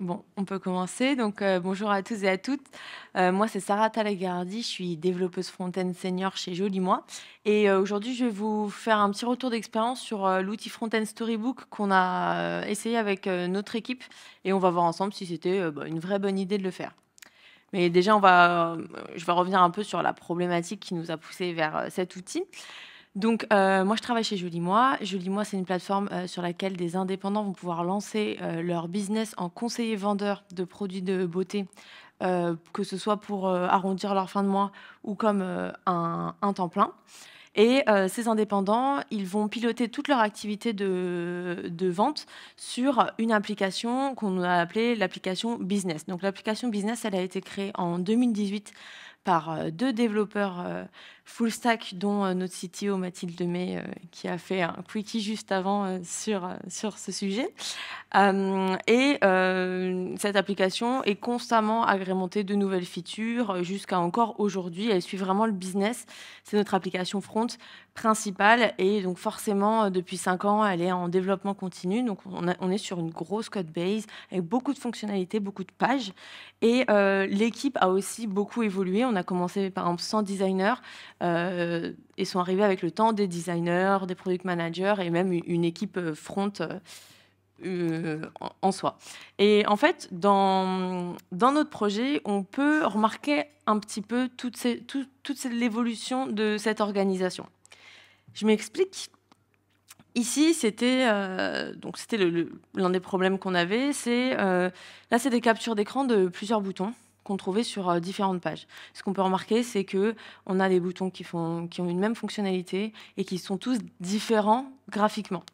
Bon, on peut commencer. Donc, euh, bonjour à tous et à toutes. Euh, moi, c'est Sarah Talagardi. Je suis développeuse front senior chez Joli Moi. Et euh, aujourd'hui, je vais vous faire un petit retour d'expérience sur l'outil front Storybook qu'on a essayé avec notre équipe. Et on va voir ensemble si c'était bah, une vraie bonne idée de le faire. Mais déjà, on va, je vais revenir un peu sur la problématique qui nous a poussé vers cet outil. Donc, euh, moi, je travaille chez Jolie Moi. Jolie Moi, c'est une plateforme euh, sur laquelle des indépendants vont pouvoir lancer euh, leur business en conseiller vendeur de produits de beauté, que ce soit pour arrondir leur fin de mois ou comme un, un, temps plein. Et ces indépendants, ils vont piloter toute leur activité de, de vente sur une application qu'on a appelée l'application Business. Donc l'application Business, elle a été créée en 2018 par euh, deux développeurs euh, full stack, dont euh, notre CTO Mathilde May, qui a fait un quickie juste avant sur, sur ce sujet. et cette application est constamment agrémentée de nouvelles features jusqu'à encore aujourd'hui. Elle suit vraiment le business. C'est notre application front principale. Et donc forcément, euh, depuis cinq ans, elle est en développement continu. Donc on, est sur une grosse code base avec beaucoup de fonctionnalités, beaucoup de pages. Et euh, l'équipe a aussi beaucoup évolué. On a commencé par exemple sans designer euh, et sont arrivés avec le temps des designers, des product managers et même une équipe front. en soi. Et en fait, dans, notre projet, on peut remarquer un petit peu toute l'évolution de cette organisation. Je m'explique. Ici, c'était euh, donc l'un des problèmes qu'on avait. C'est euh, là, c'est des captures d'écran de plusieurs boutons qu'on sur euh, différentes pages. Ce qu'on peut remarquer, c'est que on a des boutons qui, font, qui ont une même fonctionnalité et qui sont tous différents graphiquement.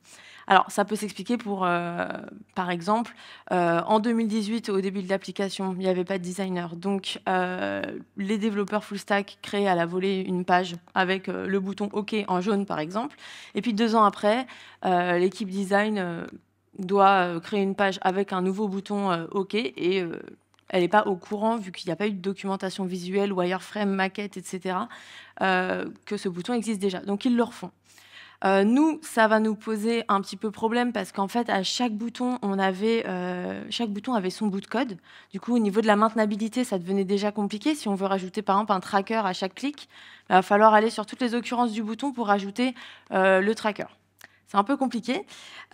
Alors, ça peut s'expliquer pour, euh, par exemple, euh, en 2018, au début de l'application, il n'y avait pas de designer. Donc, les développeurs full stack créent à la volée une page avec le bouton OK en jaune, par exemple. Et puis, deux ans après, l'équipe design doit créer une page avec un nouveau bouton OK et elle n'est pas au courant, vu qu'il n'y a pas eu de documentation visuelle, wireframe, maquette, etc., euh, que ce bouton existe déjà. Donc ils le refont. Euh, nous, ça va nous poser un petit peu problème parce qu'en fait, à chaque bouton, on avait, euh, chaque bouton avait son bout de code. Du coup, au niveau de la maintenabilité, ça devenait déjà compliqué. Si on veut rajouter, par exemple, un tracker à chaque clic, il va falloir aller sur toutes les occurrences du bouton pour rajouter le tracker c'est un peu compliqué.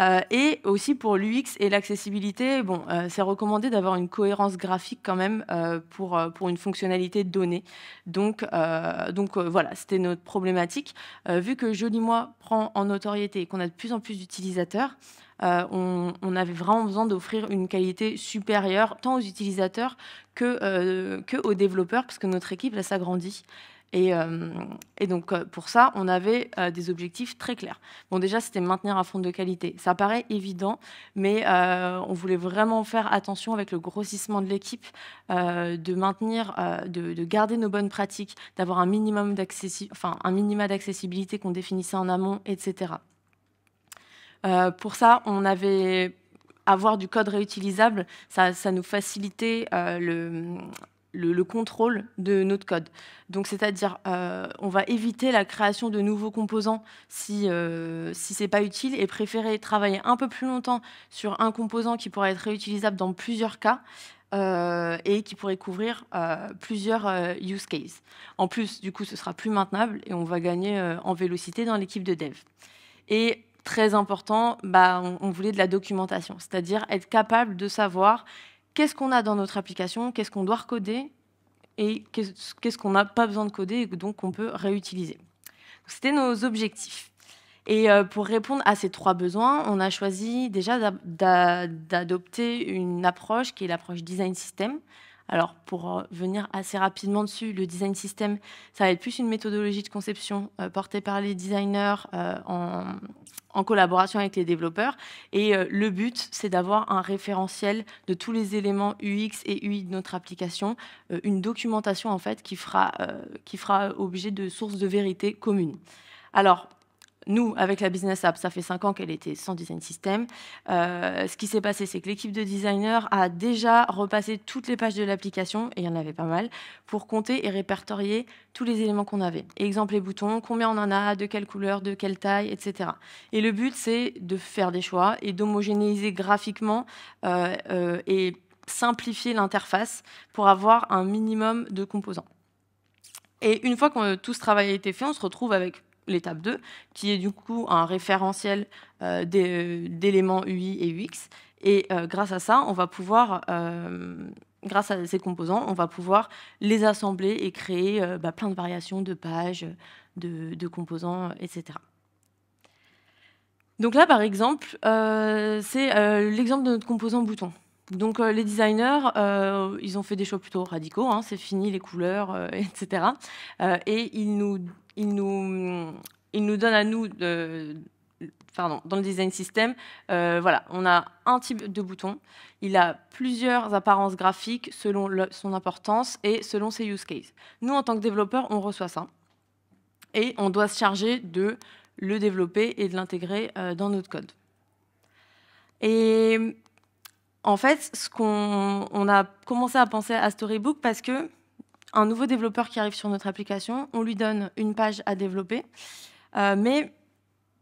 Euh, et aussi pour l'UX et l'accessibilité, bon, euh, c'est recommandé d'avoir une cohérence graphique quand même euh, pour, pour une fonctionnalité donnée. Donc, donc voilà, c'était notre problématique. vu que Joli Moi prend en notoriété et qu'on a de plus en plus d'utilisateurs, on, avait vraiment besoin d'offrir une qualité supérieure tant aux utilisateurs que, que, aux développeurs, parce que notre équipe, s'agrandit. Euh, et, donc, euh, pour ça, on avait euh, des objectifs très clairs. Bon, déjà, c'était maintenir un fond de qualité. Ça paraît évident, mais on voulait vraiment faire attention avec le grossissement de l'équipe, de maintenir, de, garder nos bonnes pratiques, d'avoir un minimum enfin, un minima d'accessibilité qu'on définissait en amont, etc. pour ça, on avait avoir du code réutilisable, ça, ça nous facilitait le, le, contrôle de notre code. Donc, c'est-à-dire, euh, on va éviter la création de nouveaux composants si, euh, si ce n'est pas utile et préférer travailler un peu plus longtemps sur un composant qui pourrait être réutilisable dans plusieurs cas. Euh, et qui pourrait couvrir plusieurs use cases. En plus, du coup, ce sera plus maintenable et on va gagner en vélocité dans l'équipe de dev. Et très important, bah, on voulait de la documentation, c'est-à-dire être capable de savoir qu'est-ce qu'on a dans notre application, qu'est-ce qu'on doit recoder et qu'est-ce qu'on n'a pas besoin de coder et donc qu'on peut réutiliser. C'était nos objectifs. Et euh, pour répondre à ces trois besoins, on a choisi déjà d'adopter une approche qui est l'approche design system, alors, pour venir assez rapidement dessus, le design system, ça va être plus une méthodologie de conception euh, portée par les designers euh, en, collaboration avec les développeurs. Et euh, le but, c'est d'avoir un référentiel de tous les éléments UX et UI de notre application, une documentation en fait qui fera, qui fera objet de sources de vérité communes. Alors, nous, avec la Business App, ça fait 5 ans qu'elle était sans design system. Euh, ce qui s'est passé, c'est que l'équipe de designers a déjà repassé toutes les pages de l'application, et il y en avait pas mal, pour compter et répertorier tous les éléments qu'on avait. Exemple les boutons, combien on en a, de quelle couleur, de quelle taille, etc. Et le but, c'est de faire des choix et d'homogénéiser graphiquement euh, euh, et simplifier l'interface pour avoir un minimum de composants. Et une fois que tout ce travail a été fait, on se retrouve avec l'étape 2, qui est du coup un référentiel euh, euh, d'éléments UI et UX. Et euh, grâce à ça, on va pouvoir, grâce à ces composants, on va pouvoir les assembler et créer bah, plein de variations de pages, de, composants, etc. Donc là, par exemple, c'est l'exemple de notre composant bouton. Donc les designers, ils ont fait des choix plutôt radicaux, hein, c'est fini les couleurs, etc. et ils nous il nous, il nous donne à nous, de, pardon, dans le design system, euh, voilà, on a un type de bouton. Il a plusieurs apparences graphiques selon son importance et selon ses use cases. Nous, en tant que développeurs, on reçoit ça et on doit se charger de le développer et de l'intégrer euh, dans notre code. Et en fait, ce qu'on on a commencé à penser à Storybook parce que un nouveau développeur qui arrive sur notre application, on lui donne une page à développer, euh, mais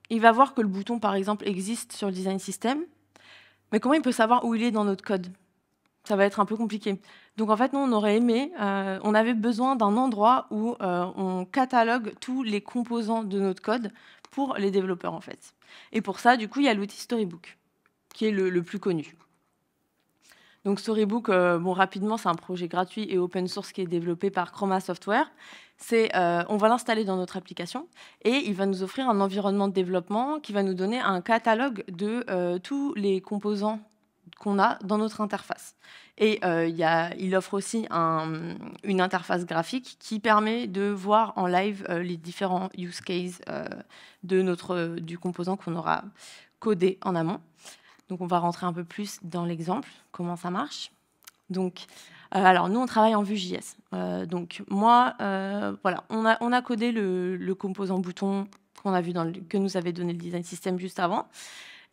il va voir que le bouton, par exemple, existe sur le design system, mais comment il peut savoir où il est dans notre code Ça va être un peu compliqué. Donc en fait, nous, on aurait aimé, euh, on avait besoin d'un endroit où euh, on catalogue tous les composants de notre code pour les développeurs, en fait. Et pour ça, du coup, il y a l'outil Storybook, qui est le plus connu. Donc Storybook, euh, bon rapidement, c'est un projet gratuit et open source qui est développé par Chroma Software. Euh, on va l'installer dans notre application et il va nous offrir un environnement de développement qui va nous donner un catalogue de euh, tous les composants qu'on a dans notre interface. Et il offre aussi une interface graphique qui permet de voir en live les différents use cases du composant qu'on aura codé en amont. Donc on va rentrer un peu plus dans l'exemple, comment ça marche. Donc, euh, alors nous, on travaille en Vue JS. Euh, donc moi, euh, voilà, on a, codé le, composant bouton a vu dans que nous avait donné le design system juste avant.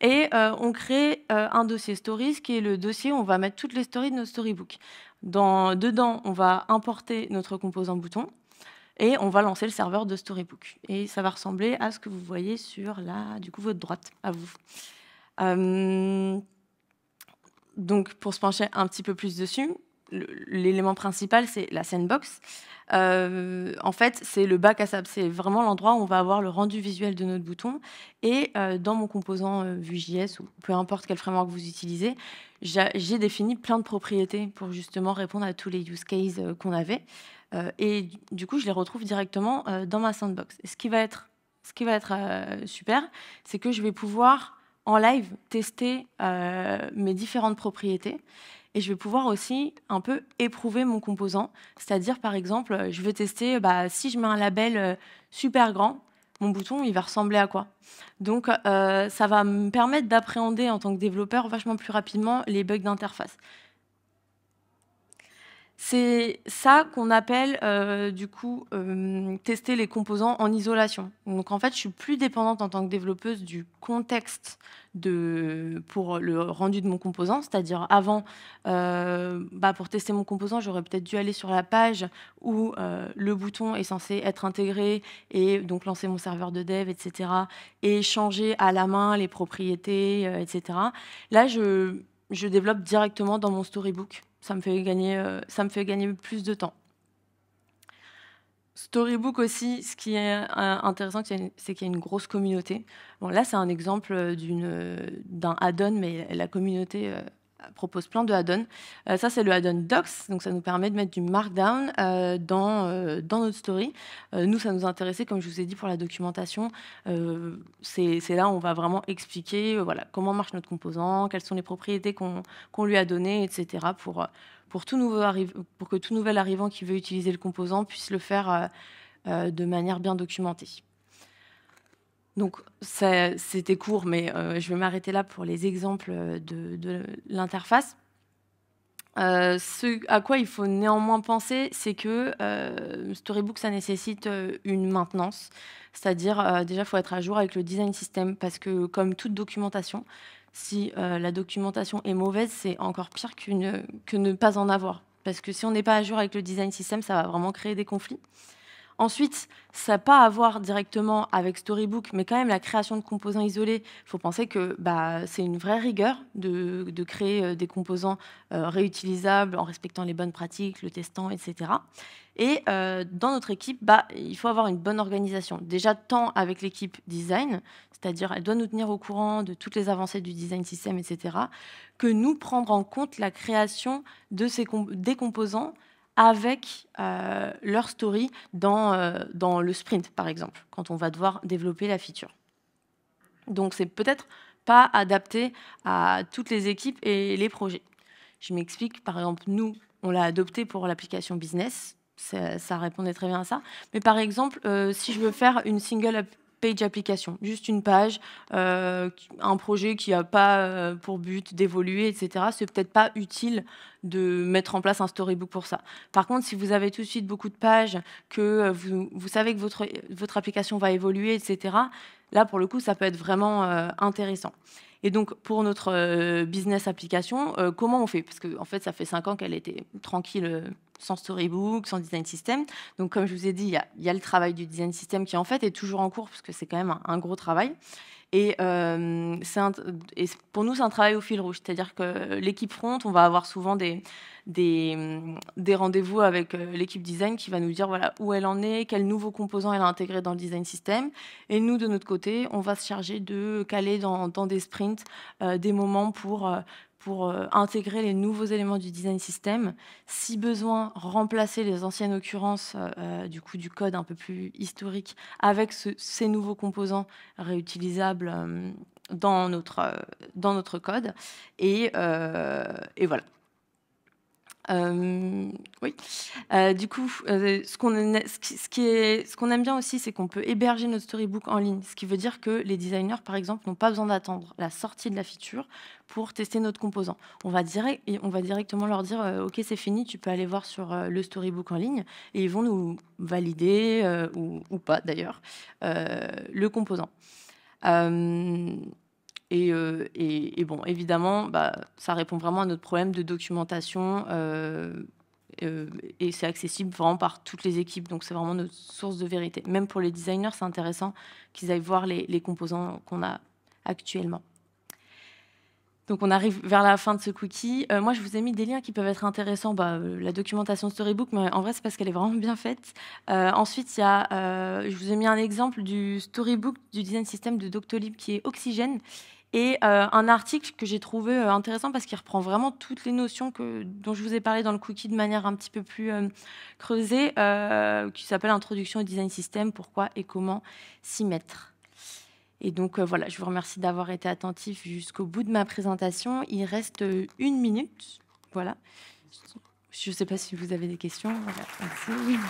Et on crée un dossier stories qui est le dossier où on va mettre toutes les stories de nos storybook. Dans, dedans, on va importer notre composant bouton et on va lancer le serveur de storybook. Et ça va ressembler à ce que vous voyez sur la, du coup, votre droite, à vous. Euh, donc, pour se pencher un petit peu plus dessus, l'élément principal, c'est la sandbox. Euh, en fait, c'est le bac à sable. C'est vraiment l'endroit où on va avoir le rendu visuel de notre bouton. Et euh, dans mon composant Vue.js, ou peu importe quel framework vous utilisez, j'ai défini plein de propriétés pour justement répondre à tous les use cases qu'on avait. et du coup, je les retrouve directement dans ma sandbox. Et ce qui va être, ce qui va être super, c'est que je vais pouvoir en live tester euh, mes différentes propriétés et je vais pouvoir aussi un peu éprouver mon composant. C'est-à-dire, par exemple, euh, je veux tester bah, si je mets un label euh, super grand, mon bouton, il va ressembler à quoi Donc, ça va me permettre d'appréhender en tant que développeur vachement plus rapidement les bugs d'interface. C'est ça qu'on appelle euh, du coup euh, tester les composants en isolation. Donc en fait, je suis plus dépendante en tant que développeuse du contexte pour le rendu de mon composant. C'est-à-dire avant, euh, bah, pour tester mon composant, j'aurais peut-être dû aller sur la page où le bouton est censé être intégré et donc lancer mon serveur de dev, etc. Et changer à la main les propriétés, etc. Là, je je développe directement dans mon storybook. Ça me fait gagner, euh, ça me fait gagner plus de temps. Storybook aussi, ce qui est euh, intéressant, c'est qu'il y a une grosse communauté. Bon, là, c'est un exemple euh, d'un add-on, mais la communauté euh, propose plein de add-ons. Euh, ça, c'est le add-on Docs, donc ça nous permet de mettre du Markdown euh, dans, dans notre story. nous, ça nous intéressait, comme je vous ai dit, pour la documentation. c'est là où on va vraiment expliquer voilà, comment marche notre composant, quelles sont les propriétés qu'on lui a données, etc. pour, pour, tout nouveau pour que tout nouvel arrivant qui veut utiliser le composant puisse le faire de manière bien documentée. Donc c'était court, mais euh, je vais m'arrêter là pour les exemples euh, de, l'interface. Euh, ce à quoi il faut néanmoins penser, c'est que Storybook, ça nécessite une maintenance. C'est-à-dire, déjà, il faut être à jour avec le design system, parce que comme toute documentation, si la documentation est mauvaise, c'est encore pire que ne pas en avoir. Parce que si on n'est pas à jour avec le design system, ça va vraiment créer des conflits. Ensuite, ça n'a pas à voir directement avec Storybook, mais quand même la création de composants isolés, il faut penser que bah, c'est une vraie rigueur de, créer euh, des composants euh, réutilisables en respectant les bonnes pratiques, le testant, etc. Et euh, dans notre équipe, bah, il faut avoir une bonne organisation. Déjà, tant avec l'équipe design, c'est-à-dire elle doit nous tenir au courant de toutes les avancées du design system, etc., que nous prendre en compte la création de ces des composants avec euh, leur story dans, euh, dans le sprint, par exemple, quand on va devoir développer la feature. Donc, c'est peut-être pas adapté à toutes les équipes et les projets. Je m'explique, par exemple, nous, on l'a adopté pour l'application business, ça, répondait très bien à ça. Mais par exemple, euh, si je veux faire une single page application, juste une page, euh, un projet qui n'a pas euh, pour but d'évoluer, etc. C'est peut-être pas utile de mettre en place un storybook pour ça. Par contre, si vous avez tout de suite beaucoup de pages, que euh, vous, savez que votre, votre application va évoluer, etc., là, pour le coup, ça peut être vraiment intéressant. Et donc, pour notre euh, business application, euh, comment on fait Parce qu'en en fait, ça fait cinq ans qu'elle était tranquille, euh, sans storybook, sans design system. Donc, comme je vous ai dit, il y, a le travail du design system qui, en fait, est toujours en cours, parce que c'est quand même un gros travail. Et, euh, pour nous, c'est un travail au fil rouge. C'est-à-dire que l'équipe front, on va avoir souvent des, des, des rendez-vous avec euh, l'équipe design qui va nous dire voilà, où elle en est, quels nouveaux composants elle a intégrés dans le design system. Et nous, de notre côté, on va se charger de caler dans, des sprints euh, des moments pour, pour euh, intégrer les nouveaux éléments du design system, si besoin, remplacer les anciennes occurrences euh, euh, du coup du code un peu plus historique avec ces nouveaux composants réutilisables dans notre, dans notre code. et voilà. Euh, oui. Euh, du coup, euh, ce qu'on ce qui ce qu'on aime bien aussi, c'est qu'on peut héberger notre storybook en ligne, ce qui veut dire que les designers, par exemple, n'ont pas besoin d'attendre la sortie de la feature pour tester notre composant. On va, et on va directement leur dire Ok, c'est fini, tu peux aller voir sur le storybook en ligne et ils vont nous valider ou, ou, pas d'ailleurs le composant. Euh, et, bon, évidemment, bah, ça répond vraiment à notre problème de documentation. Euh, euh, et c'est accessible vraiment par toutes les équipes. Donc c'est vraiment notre source de vérité. Même pour les designers, c'est intéressant qu'ils aillent voir les, composants qu'on a actuellement. Donc on arrive vers la fin de ce cookie. moi, je vous ai mis des liens qui peuvent être intéressants. Bah, la documentation Storybook, mais en vrai, c'est parce qu'elle est vraiment bien faite. ensuite, il y a, je vous ai mis un exemple du Storybook du design système de Doctolib qui est Oxygène et euh, un article que j'ai trouvé euh, intéressant parce qu'il reprend vraiment toutes les notions que, dont je vous ai parlé dans le cookie de manière un petit peu plus euh, creusée, qui s'appelle Introduction au design system, pourquoi et comment s'y mettre. Et donc voilà, je vous remercie d'avoir été attentif jusqu'au bout de ma présentation. Il reste une minute. Voilà. Je ne sais pas si vous avez des questions. Merci.